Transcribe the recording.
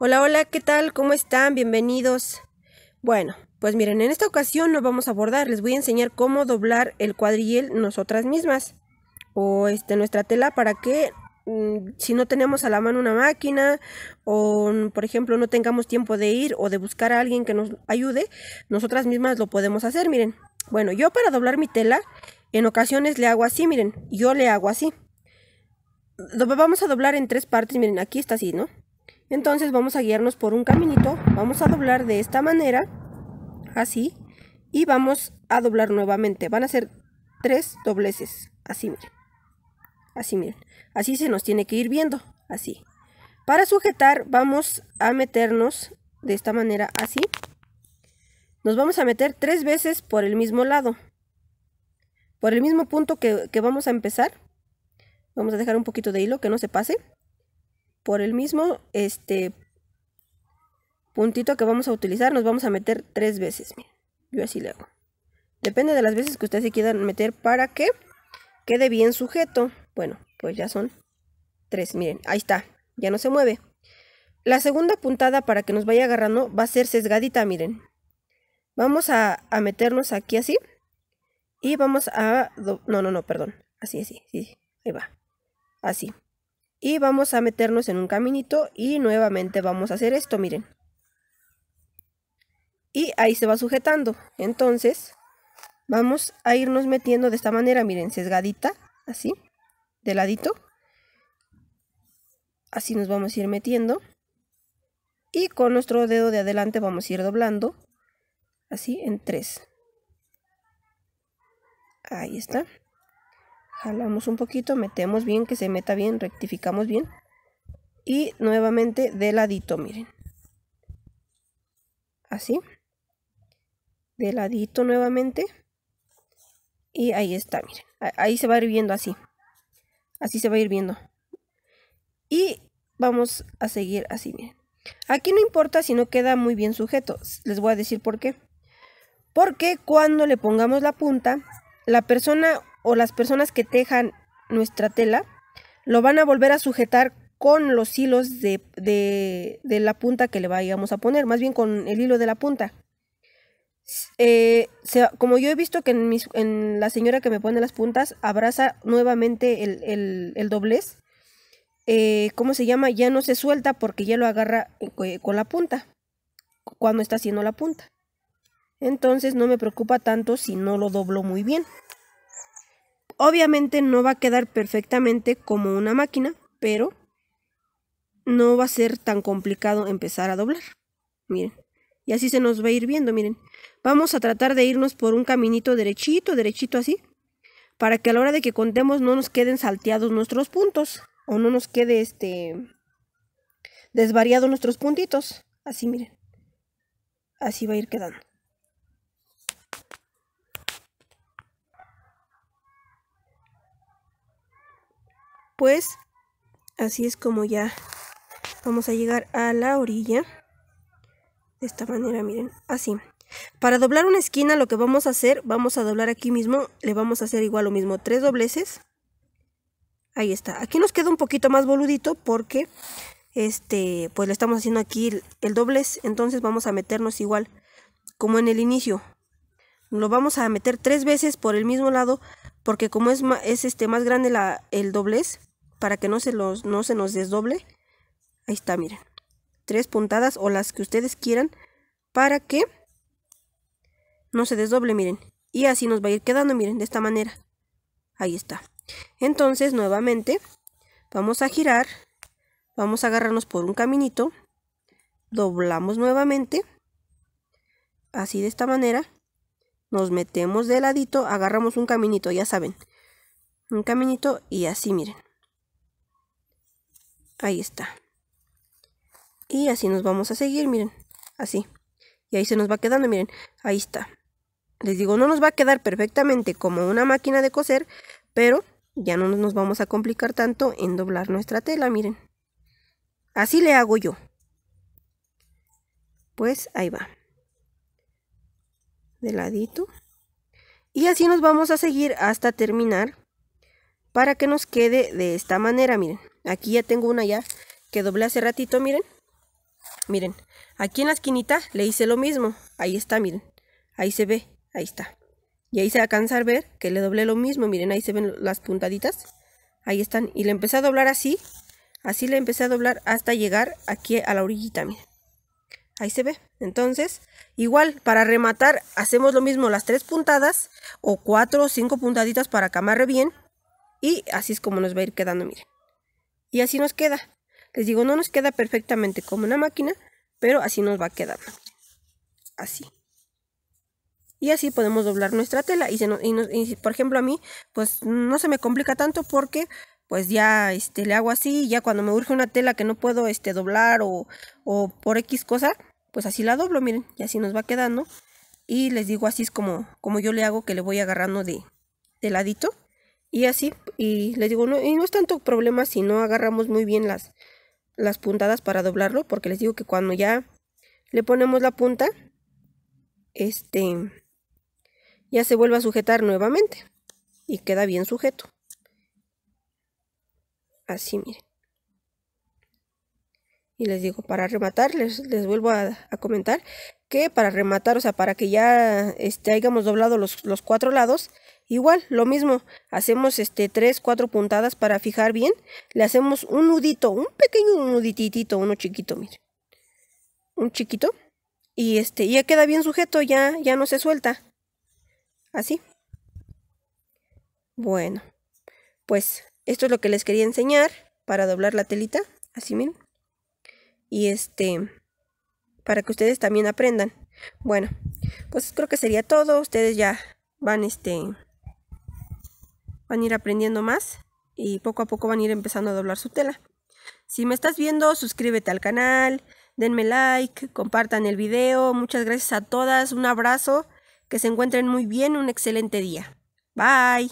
Hola, hola, ¿qué tal? ¿Cómo están? Bienvenidos. Bueno, pues miren, en esta ocasión no vamos a abordar, les voy a enseñar cómo doblar el cuadrillel nosotras mismas o este, nuestra tela para que mm, si no tenemos a la mano una máquina o mm, por ejemplo no tengamos tiempo de ir o de buscar a alguien que nos ayude, nosotras mismas lo podemos hacer, miren. Bueno, yo para doblar mi tela en ocasiones le hago así, miren, yo le hago así. Vamos a doblar en tres partes, miren, aquí está así, ¿no? Entonces vamos a guiarnos por un caminito, vamos a doblar de esta manera, así, y vamos a doblar nuevamente. Van a ser tres dobleces, así miren, así miren. Así se nos tiene que ir viendo, así. Para sujetar vamos a meternos de esta manera, así. Nos vamos a meter tres veces por el mismo lado. Por el mismo punto que, que vamos a empezar. Vamos a dejar un poquito de hilo que no se pase por el mismo este puntito que vamos a utilizar nos vamos a meter tres veces. Miren, yo así le hago. Depende de las veces que ustedes se quieran meter para que quede bien sujeto. Bueno, pues ya son tres. Miren, ahí está. Ya no se mueve. La segunda puntada para que nos vaya agarrando va a ser sesgadita, miren. Vamos a, meternos aquí así. Y vamos a... No, no, no, perdón. Así, así, sí. Ahí va. Así. Y vamos a meternos en un caminito y nuevamente vamos a hacer esto, miren. Y ahí se va sujetando. Entonces, vamos a irnos metiendo de esta manera, miren, sesgadita, así, de ladito. Así nos vamos a ir metiendo. Y con nuestro dedo de adelante vamos a ir doblando, así, en tres. Ahí está jalamos un poquito, metemos bien, que se meta bien, rectificamos bien. Y nuevamente de ladito, miren. Así. De ladito nuevamente. Y ahí está, miren. Ahí se va a ir viendo así. Así se va a ir viendo. Y vamos a seguir así, miren. Aquí no importa si no queda muy bien sujeto. Les voy a decir por qué. Porque cuando le pongamos la punta, la persona o las personas que tejan nuestra tela lo van a volver a sujetar con los hilos de, de, la punta que le vayamos a poner, más bien con el hilo de la punta. Eh, como yo he visto que en, la señora que me pone las puntas abraza nuevamente el, el, doblez, Como eh, ¿cómo se llama? Ya no se suelta porque ya lo agarra eh, con la punta, cuando está haciendo la punta. Entonces no me preocupa tanto si no lo doblo muy bien. Obviamente no va a quedar perfectamente como una máquina, pero no va a ser tan complicado empezar a doblar. Miren, y así se nos va a ir viendo, miren. Vamos a tratar de irnos por un caminito derechito, derechito así, para que a la hora de que contemos no nos queden salteados nuestros puntos o no nos quede este desvariado nuestros puntitos. Así miren. Así va a ir quedando. pues así es como ya vamos a llegar a la orilla. De esta manera, miren, así. Para doblar una esquina lo que vamos a hacer, vamos a doblar aquí mismo, le vamos a hacer igual lo mismo, tres dobleces. Ahí está. Aquí nos queda un poquito más boludito porque este, pues le estamos haciendo aquí el, doblez, entonces vamos a meternos igual como en el inicio. Lo vamos a meter tres veces por el mismo lado porque como es, este, más grande el doblez, para que no se, los, no se nos desdoble. Ahí está, miren. Tres puntadas o las que ustedes quieran para que no se desdoble, miren. Y así nos va a ir quedando, miren, de esta manera. Ahí está. Entonces, nuevamente, vamos a girar. Vamos a agarrarnos por un caminito. Doblamos nuevamente. Así de esta manera. Nos metemos de ladito, agarramos un caminito, ya saben. Un caminito y así, miren. Ahí está. Y así nos vamos a seguir, miren. Así. Y ahí se nos va quedando, miren. Ahí está. Les digo, no nos va a quedar perfectamente como una máquina de coser, pero ya no nos vamos a complicar tanto en doblar nuestra tela, miren. Así le hago yo. Pues ahí va. De ladito. Y así nos vamos a seguir hasta terminar para que nos quede de esta manera, miren. Aquí ya tengo una ya que doblé hace ratito, miren. Miren, aquí en la esquinita le hice lo mismo. Ahí está, miren. Ahí se ve, ahí está. Y ahí se alcanza a ver que le doblé lo mismo. Miren, ahí se ven las puntaditas. Ahí están. Y le empecé a doblar así. Así le empecé a doblar hasta llegar aquí a la orillita, miren. Ahí se ve. Entonces, igual, para rematar, hacemos lo mismo las tres puntadas o cuatro o cinco puntaditas para camarre bien. Y así es como nos va a ir quedando, miren. Y así nos queda. Les digo, no nos queda perfectamente como una máquina, pero así nos va a quedar. Así. Y así podemos doblar nuestra tela. Y, se por ejemplo, a mí, pues no se me complica tanto porque pues ya este, le hago así. Ya cuando me urge una tela que no puedo este, doblar o, por X cosa, pues así la doblo, miren. Y así nos va quedando. Y les digo, así es como, como yo le hago que le voy agarrando de, de ladito. Y así y les digo, no, y no es tanto problema si no agarramos muy bien las, puntadas para doblarlo, porque les digo que cuando ya le ponemos la punta, este, ya se vuelve a sujetar nuevamente y queda bien sujeto. Así, miren. Y les digo, para rematar, les, les vuelvo a, comentar que para rematar, o sea, para que ya este, hayamos doblado los, los cuatro lados, Igual, lo mismo, hacemos este 3, 4 puntadas para fijar bien, le hacemos un nudito, un pequeño nudititito, uno chiquito, miren. Un chiquito. Y este, ya queda bien sujeto, ya, ya no se suelta. Así. Bueno, pues esto es lo que les quería enseñar para doblar la telita, así miren. Y este, para que ustedes también aprendan. Bueno, pues creo que sería todo. Ustedes ya van este van a ir aprendiendo más y poco a poco van a ir empezando a doblar su tela. Si me estás viendo, suscríbete al canal, denme like, compartan el video. Muchas gracias a todas, un abrazo, que se encuentren muy bien, un excelente día. Bye.